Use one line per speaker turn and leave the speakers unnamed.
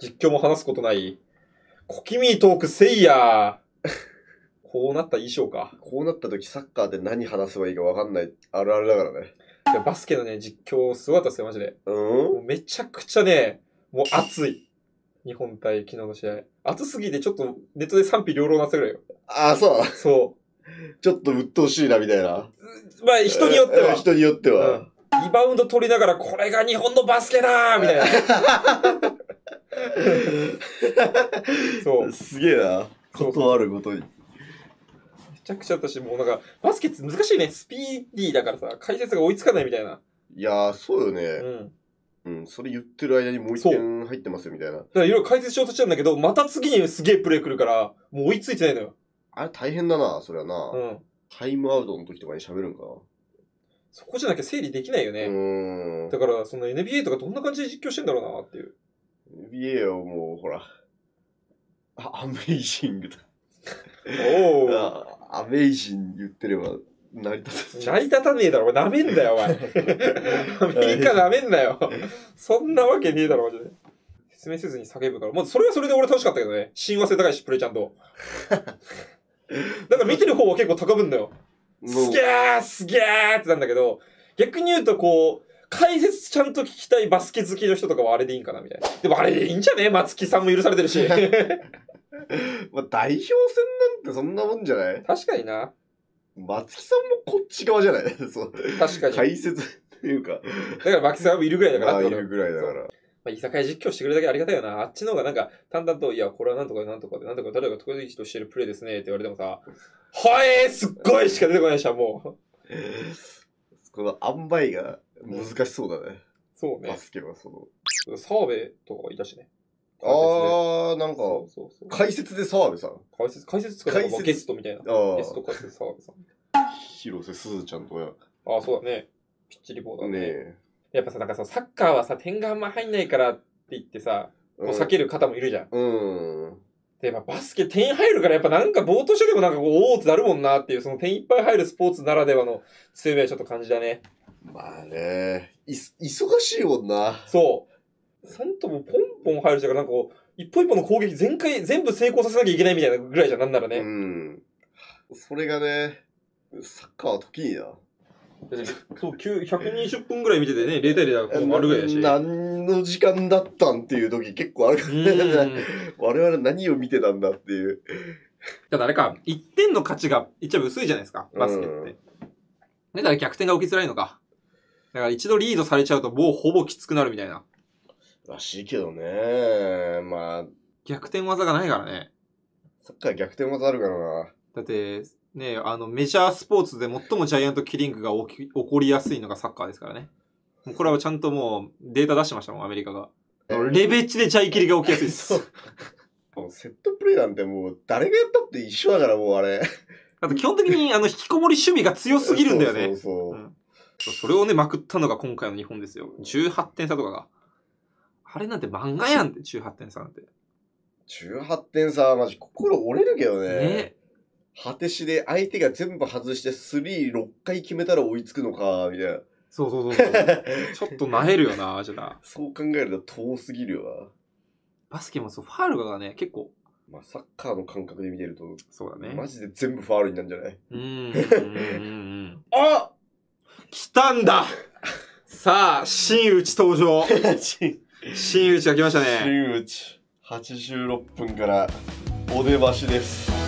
実況も話すことない。キミートークせいや こうなった衣装か。こうなった時サッカーで何話せばいいかわかんない。あるあるだからね。バスケのね、実況すごかったっすよ、マジで。うんめちゃくちゃね、もう熱い。日本対昨日の試合。熱すぎてちょっとネットで賛否両論なっる。よ。ああ、そうそう。ちょっと鬱陶しいな、みたいな。まあ、人によっては。人によっては。うん、リバウンド取りながら、これが日本のバスケだーみたいな。そう。すげえな。ことあるごとに。めちゃくちゃ私し、もうなんか、バスケって難しいね。スピーディーだからさ、解説が追いつかないみたいな。いやー、そうよね。うん。うん、それ言ってる間にもう一点入ってますよ、みたいな。だからいろいろ解説しようとしてるんだけど、また次にすげえプレー来るから、もう追いついてないのよ。あれ大変だな、それはな。うん。タイムアウトの時とかに喋るんかそこじゃなきゃ整理できないよね。うん。だから、その NBA とかどんな感じで実況してんだろうなっていう。NBA はもうほら、アメイジングだ。おお。アメイジング言ってれば成り立た成り立たねえだろ、なめんだよ、お前。アメリカ舐めんなよ。そんなわけねえだろ、マジで。説明せずに叫ぶから。まず、それはそれで俺楽しかったけどね。親和性高いし、プレイちゃんと。だ から見てる方は結構高ぶんだよ。すげーすげーってなんだけど、逆に言うとこう、解説ちゃんと聞きたいバスケ好きの人とかはあれでいいんかなみたいな。でもあれでいいんじゃね松木さんも許されてるし。まあ代表戦なんてそんなもんじゃない確かにな。松木さんもこっち側じゃない そう確かに。解説っていうか。だから松木さんもいるぐらいだからあいるぐらいだから。まあ、居酒屋実況してくれるだけありがたいよな。あっちの方がなんか、淡々と、いや、これはなんとかなんとかで、なんとか誰か得意としてるプレイですねって言われてもさ、はい、すっごいしか出てこないし、もう。この塩梅が難しそうだね。そうねバ。スケはその。澤部とかがいたしね。あー、なんか、そうそうそう。解説で澤部さん。解説、解説か解説ゲストみたいな。ゲスト解説澤部さん。広瀬すずちゃんとや。ああ、そうだね。ピッチリボーだねね。え。やっぱさ、なんかさ、サッカーはさ、点があんま入んないからって言ってさ、こう避ける方もいるじゃん。うん。で、まあ、バスケ点入るから、やっぱなんかぼーっとしてでもなんかこう、おおってなるもんなっていう、その点いっぱい入るスポーツならではの強みはちょっと感じだね。まあね、い、忙しいもんな。そう。ちんともポンポン入るじか、なんかこう、一歩一歩の攻撃全開、全部成功させなきゃいけないみたいなぐらいじゃなんならね。うん。それがね、サッカーは時にな。そう、120分ぐらい見ててね、0対0だからこるぐらいだし。何の時間だったんっていう時結構あるからね。我々何を見てたんだっていう。だからあれか、1点の価値が一応薄いじゃないですか、バスケって。だから逆転が起きづらいのか。だから一度リードされちゃうともうほぼきつくなるみたいな。らしいけどね。まあ。逆転技がないからね。サッカー逆転技あるからな。だって、ね、あの、メジャースポーツで最もジャイアントキリングが起き起こりやすいのがサッカーですからね。もうこれはちゃんともうデータ出してましたもん、アメリカが。レベッチでジャイキリが起きやすいです。セットプレーなんてもう誰がやったって一緒だからもうあれ。あと基本的にあの引きこもり趣味が強すぎるんだよね。そうそう、うん、それをね、まくったのが今回の日本ですよ。18点差とかが。あれなんて漫画やんって、18点差なんて。18点差はマジ心折れるけどね。ね果てしで相手が全部外して36回決めたら追いつくのか、みたいな。そうそうそうそう。ちょっとなえるよな、じゃな。そう考えると遠すぎるよな。バスケもそう、ファールがね、結構。まあ、サッカーの感覚で見てると、そうだね。マジで全部ファールになるんじゃないうんうんうんうん。あ来たんださあ、新内登場。新内が来ましたね。新内。86分からお出ましです。